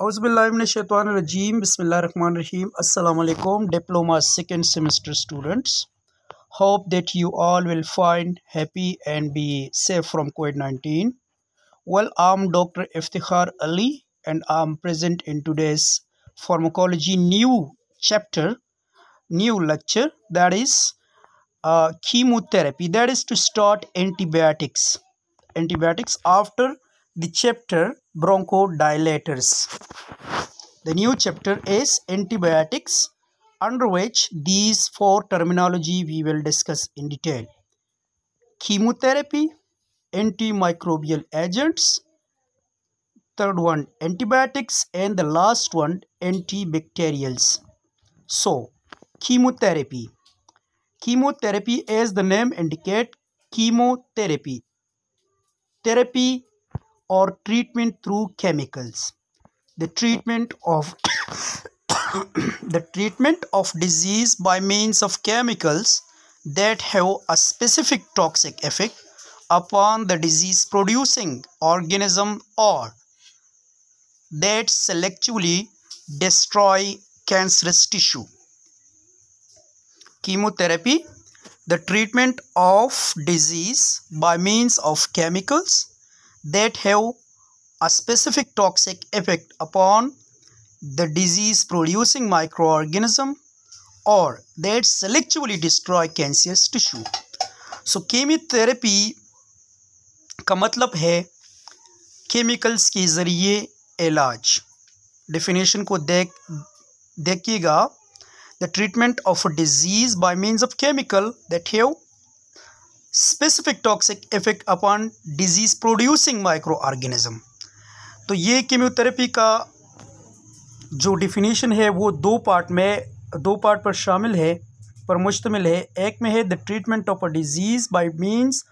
Auzubillahiminashaitanirajim, Bismillahirrahmanirrahim, Assalamu alaikum, Diploma second semester students. Hope that you all will find happy and be safe from COVID-19. Well, I'm Dr. Iftikhar Ali and I'm present in today's pharmacology new chapter, new lecture that is uh, chemotherapy, that is to start antibiotics. Antibiotics after the chapter bronchodilators. The new chapter is antibiotics under which these four terminology we will discuss in detail. Chemotherapy, antimicrobial agents, third one antibiotics and the last one antibacterials. So chemotherapy. Chemotherapy as the name indicate chemotherapy. Therapy or treatment through chemicals. The treatment of the treatment of disease by means of chemicals that have a specific toxic effect upon the disease producing organism or that selectively destroy cancerous tissue. Chemotherapy, the treatment of disease by means of chemicals that have a specific toxic effect upon the disease producing microorganism or that selectively destroy cancerous tissue सो केमियोथेरेपी का मतलब है chemicals के ज़रिए इलाज definition को देख देखिएगा the treatment of disease by means of chemical that have specific toxic effect upon disease producing microorganism तो ये कीम्योथेरेपी का जो डिफिनीशन है वो दो पार्ट में दो पार्ट पर शामिल है पर मुश्तमिल है एक में है the treatment of a disease by means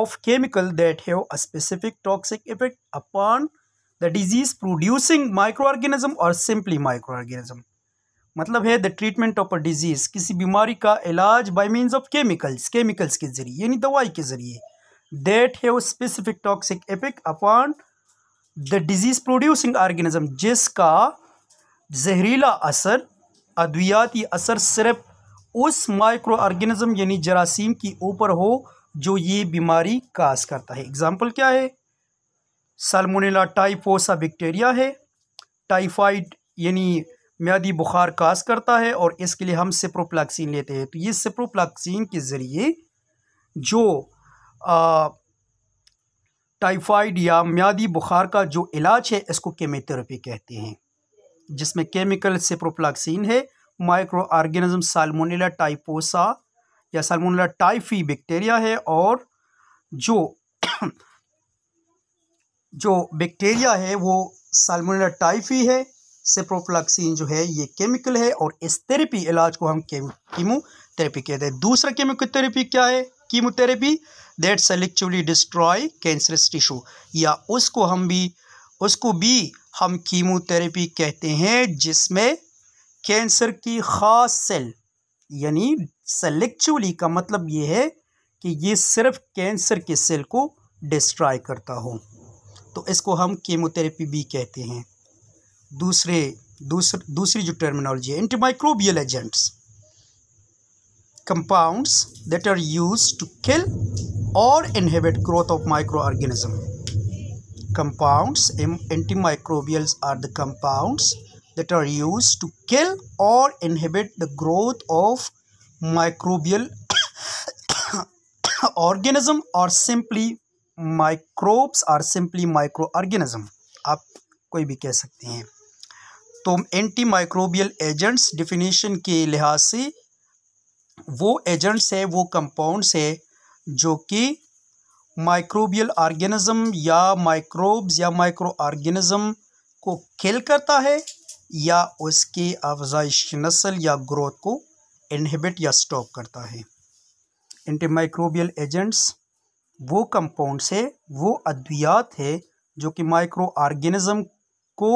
of chemical that have a specific toxic effect upon the disease producing microorganism और सिंपली माइक्रो ऑर्गेनिज्म मतलब है the treatment of a disease किसी बीमारी का इलाज by means of chemicals chemicals के जरिए यानी दवाई के जरिए दैट है specific toxic effect upon the disease producing organism जिसका जहरीला असर अद्वियाती असर सिर्फ उस माइक्रो ऑर्गेनिज्म यानी जरासीम के ऊपर हो जो ये बीमारी काज करता है एग्ज़ाम्पल क्या है सालमोनेला टाइफोसा बैक्टीरिया है टाइफाइड यानी म्यादी बुखार काज करता है और इसके लिए हम सिप्रोप्लाक्सिन लेते हैं तो ये सिप्रोप्लाक्सिन के ज़रिए जो टाइफाइड या म्यादी बुखार का जो इलाज है इसको केमोथेरेपी कहते हैं जिसमें केमिकल सिप्रोप्लाक्सिन है माइक्रो आर्गेनिज्म सालमोनेला टाइपोसा या सालमोनेला टाइफी बैक्टीरिया है और जो जो बैक्टीरिया है वो सालमोनेला टाइफी है सेप्रोफ्लैक्सिन जो है ये केमिकल है और इस थेरेपी इलाज को हम कीमो थेरेपी कहते हैं दूसरा केमिकल थेरेपी क्या है chemotherapy that selectively destroy cancerous tissue या उसको हम भी उसको भी हम कीमोथेरेपी कहते हैं जिसमें कैंसर की ख़ास सेल यानी सेलेक्टिवली का मतलब ये है कि ये सिर्फ कैंसर के सेल को डिस्ट्रॉय करता हो तो इसको हम कीमोथेरेपी भी कहते हैं दूसरे दूसर, दूसरी जो टर्मिनोलॉजी है antimicrobial agents compounds that are used to kill और inhibit growth of microorganism compounds microbial are the compounds are used to kill और inhibit the growth of microbial organism और simply microbes are simply microorganism आप कोई भी कह सकते हैं तो एंटी माइक्रोबियल एजेंट्स डिफिनीशन के लिहाज से वो एजेंट्स है वो कंपाउंड्स है जो कि माइक्रोबियल ऑर्गेनिज़म या माइक्रोब्स या माइक्रो ऑर्गेनिज़म को किल करता है या उसकी अफजाइश नस्ल या ग्रोथ को इनहिबिट या स्टॉप करता है एंटी माइक्रोबियल एजेंट्स वो कंपाउंड्स है वो अद्वियात है जो कि माइक्रो ऑर्गेनिज़म को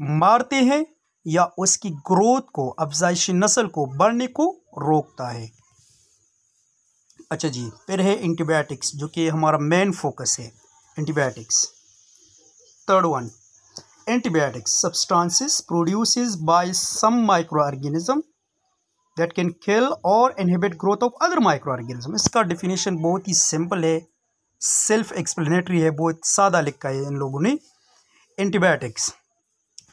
मारते हैं या उसकी ग्रोथ को अफजाइशी नस्ल को बढ़ने को रोकता है अच्छा जी फिर है एंटीबायोटिक्स जो कि हमारा मेन फोकस है antibiotics third one antibiotics substances produce by some microorganism that can kill or inhibit growth of other microorganism इसका डिफिनेशन बहुत ही सिंपल है सेल्फ एक्सप्लेनेटरी है बहुत सादा लिखा है इन लोगों ने एंटीबायोटिक्स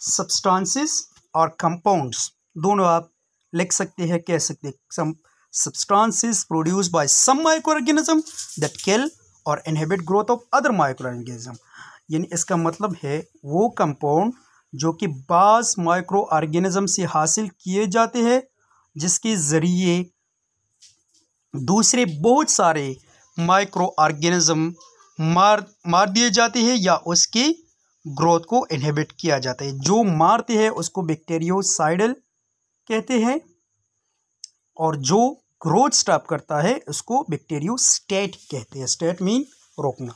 सब्सटेंसेस और कंपाउंड्स दोनों आप लिख सकते हैं कह सकते हैं by some microorganism that kill और inhibit growth of other microorganism यानी इसका मतलब है वो कंपाउंड जो कि बास माइक्रो ऑर्गेनिज्म से हासिल किए जाते हैं जिसके ज़रिए दूसरे बहुत सारे माइक्रो ऑर्गेनिज़म मार मार दिए जाते हैं या उसकी ग्रोथ को इनहेबिट किया जाता है जो मारते हैं उसको बैक्टेरियोसाइडल कहते हैं और जो ग्रोथ स्टॉप करता है उसको बैक्टेरियोस्टेट कहते हैं स्टेट मीन रोकना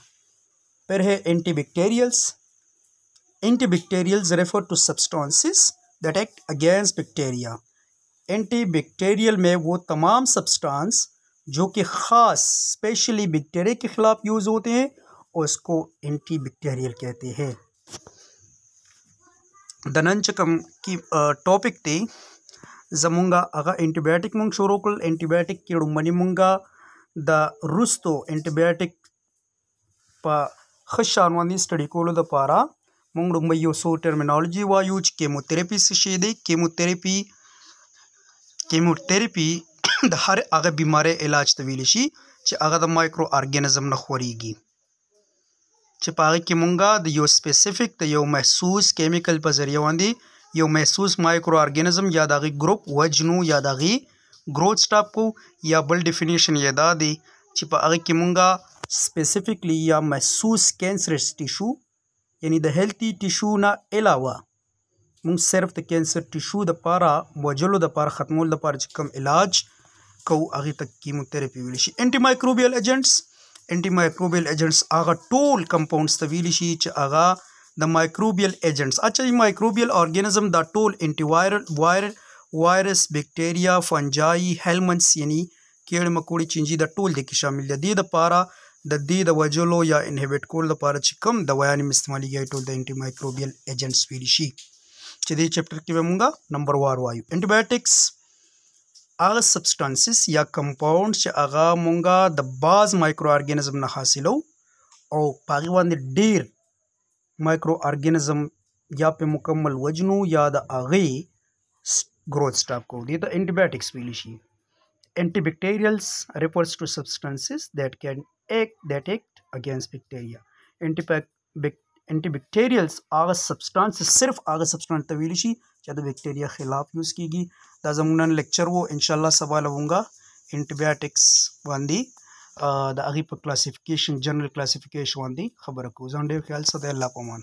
फिर है antibacterials antibacterials refer to substances that act against bacteria antibacterial में वो तमाम सब्सटेंस जो कि ख़ास स्पेशली बैक्टेरिया के ख़िलाफ़ यूज़ होते हैं उसको एंटीबैक्टीरियल कहते हैं د نن چې کوم کی ټاپک دی زمونږه هغه انټي بایوټیک مونږ شروع کړل انټي بایوټیک کې لومړنی مونږه د روستو انټي بایوټیک په خشان باندې سټډي کولو لپاره مونږ لومړی یو سو ټرمینالوجي وایو چې کیموتراپي څه شی دی کیموتراپي کیموتراپي د هر هغه بیمارۍ علاج ته ویل شي چې هغه د مایکرو ارګانیزم نه خوريږي چې په هغه کې مونږه د یو سپیسیفیک د یو محسوس کیمیکل په ذریعہ باندې یو محسوس مایکرو ارګانیزم یا دغه ګروپ وجنو یا دغه ګروث سټاپ کو یا بل ډیفینیشن یې دا دی چې په هغه کې مونږه سپیسیفیکلی یا محسوس کینسرس ټیشو یعنی د هیلتي ټیشو نه علاوه مونږ صرف د کینسر ټیشو د پاره وجلو د پاره ختمول د پاره چې کوم علاج کو هغه تک کیموتراپي ویل شي انټي مایکروبیل ایجنټس انټي مایکروبیل ایجنټس هغه ټول کمپاونډز ته ویل شي چې هغه د مایکروبیل ایجنټس اچھا مایکروبیل ارګانیزم دا ټول انټي وایرل وایرل وایرس بکټیریا فنجای هلمنس یعنی کیړ مکوړي چینجی د ټول د کې شامل دي د پاره د دې د وجلو یا انهبټ کول لپاره چې کم دوايان استعماليږي ټول د انټي مایکروبیل ایجنټس ویل شي چې دې چپټر کې به مونږه نمبر وار وایو انټي بایوټکس هغه سبسټانسز یا کمپاوند چې هغه مونږه د باز مایکرو ارګانیزم نه حاصلو او په هغه باندې ډیر مایکرو ارګانیزم یا په مکمل وجنو یا د هغه growth stop کو دي ته انټيبیوټکس ویل شي antibacterials refers to substances that can act that act against bacteria antibacterial انټيبکټیریلز هغه سبستانس صرف هغه سبستانس ته ویل شي چې د بیکټیریا خلاف یوز کیږي دا زموږ نن لیکچر وو ان شاء الله سبا لوونګا انټيبیاټکس باندې د هغه په کلاسیفیکیشن جنرال کلاسیفیکیشن باندې خبره کوو ځان ډیر خیال سره الله پامان